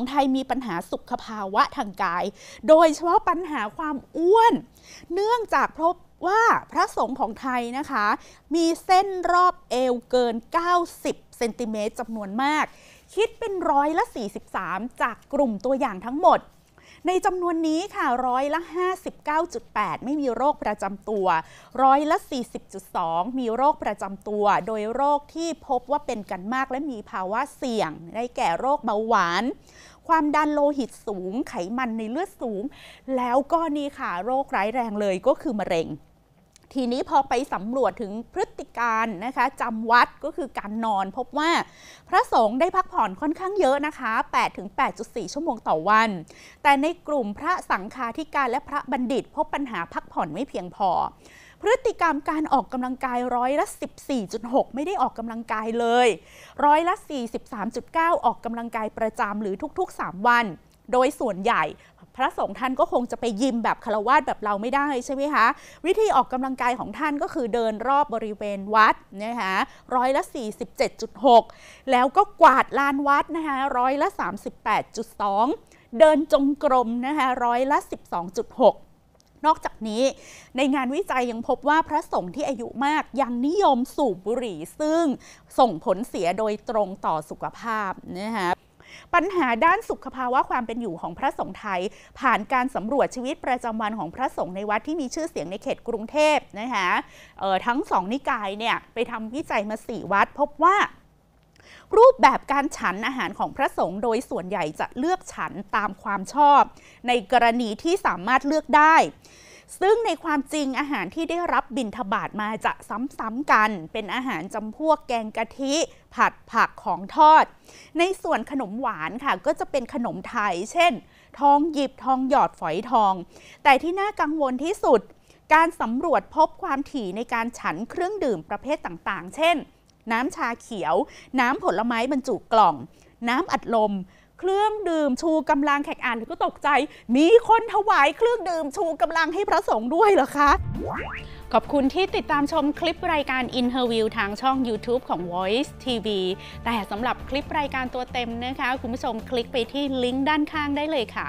งฆ์ไทยมีปัญหาสุขภาวะทางกาย โดยเฉพาะปัญหาความอ้วน เนื่องจากพบว่าพระสงฆ์ของไทยนะคะ มีเส้นรอบเอวเกิน 90 เซนติเมตรจำนวนมาก คิดเป็นร้อยละ 43 จากกลุ่มตัวอย่างทั้งหมดในจำนวนนี้ค่ะร้อยละ 59.8 ไม่มีโรคประจำตัวร้อยละ 40.2 มีโรคประจำตัว โดยโรคที่พบว่าเป็นกันมากและมีภาวะเสี่ยง ได้แก่โรคเบาหวาน ความดันโลหิตสูงไขมันในเลือดสูง แล้วก็นี่ค่ะโรคร้ายแรงเลยก็คือมะเร็งทีนี้พอไปสำรวจถึงพฤติการนะคะจำวัดก็คือการนอนพบว่า พระสงฆ์ได้พักผ่อนค่อนข้างเยอะนะคะ8ถึง8.4 ชั่วโมงต่อวัน แต่ในกลุ่มพระสังฆาธิการและพระบัณฑิตพบปัญหาพักผ่อนไม่เพียงพอ พฤติกรรมการออกกำลังกายร้อยละ 14.6 ไม่ได้ออกกำลังกายเลย ร้อยละ 43.9 ออกกำลังกายประจำหรือทุกๆ 3 วันโดยส่วนใหญ่พระสงฆ์ท่านก็คงจะไปยิมแบบคารวาสแบบเราไม่ได้ใช่ไหมคะวิธีออกกำลังกายของท่านก็คือเดินรอบบริเวณวัดนะคะร้อยละ 47.6 แล้วก็กวาดลานวัดนะคะร้อยละ 38.2 เดินจงกรมนะคะร้อยละ 12.6 นอกจากนี้ในงานวิจัยยังพบว่าพระสงฆ์ที่อายุมากยังนิยมสูบบุหรี่ซึ่งส่งผลเสียโดยตรงต่อสุขภาพนะคะปัญหาด้านสุขภาวะความเป็นอยู่ของพระสงฆ์ไทย ผ่านการสำรวจชีวิตประจำวันของพระสงฆ์ในวัดที่มีชื่อเสียงในเขตกรุงเทพนะคะทั้งสองนิกายเนี่ยไปทำวิจัยมาสี่วัดพบว่า รูปแบบการฉันอาหารของพระสงฆ์โดยส่วนใหญ่จะเลือกฉันตามความชอบในกรณีที่สามารถเลือกได้ซึ่งในความจริงอาหารที่ได้รับบิณฑบาตมาจะซ้ำๆกัน เป็นอาหารจำพวกแกงกะทิผัดผักของทอด ในส่วนขนมหวานค่ะก็จะเป็นขนมไทย เช่น ทองหยิบทองหยอดฝอยทอง แต่ที่น่ากังวลที่สุดการสำรวจพบความถี่ในการฉันเครื่องดื่มประเภทต่างๆ เช่น น้ำชาเขียว น้ำผลไม้บรรจุกล่อง น้ำอัดลมเครื่องดื่มชูกำลังแขกอ่านก็ตกใจ มีคนถวายเครื่องดื่มชูกำลังให้พระสงฆ์ด้วยเหรอคะ ขอบคุณที่ติดตามชมคลิปรายการ Interview ทางช่อง YouTube ของ Voice TV แต่สำหรับคลิปรายการตัวเต็มนะคะ คุณผู้ชมคลิกไปที่ลิงก์ด้านข้างได้เลยค่ะ